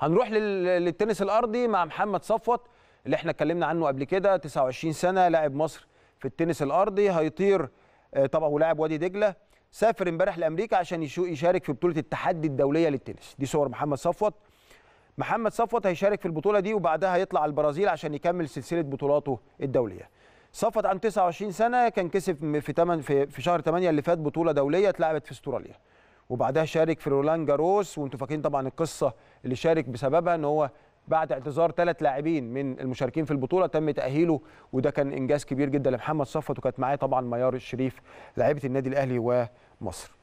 هنروح للتنس الارضي مع محمد صفوت اللي احنا اتكلمنا عنه قبل كده 29 سنه لاعب مصر في التنس الارضي هيطير آه، طبعا ولاعب وادي دجله سافر امبارح لامريكا عشان يشارك في بطوله التحدي الدوليه للتنس دي صور محمد صفوت محمد صفوت هيشارك في البطوله دي وبعدها هيطلع البرازيل عشان يكمل سلسله بطولاته الدوليه صفوت عن 29 سنه كان كسب في 8 في شهر 8 اللي فات بطوله دوليه اتلعبت في استراليا وبعدها شارك في رولان جاروس وانتم فاكرين طبعا القصه اللي شارك بسببها ان هو بعد اعتذار ثلاث لاعبين من المشاركين في البطوله تم تاهيله وده كان انجاز كبير جدا لمحمد صفوت وكانت معاه طبعا ميار الشريف لاعيبه النادي الاهلي ومصر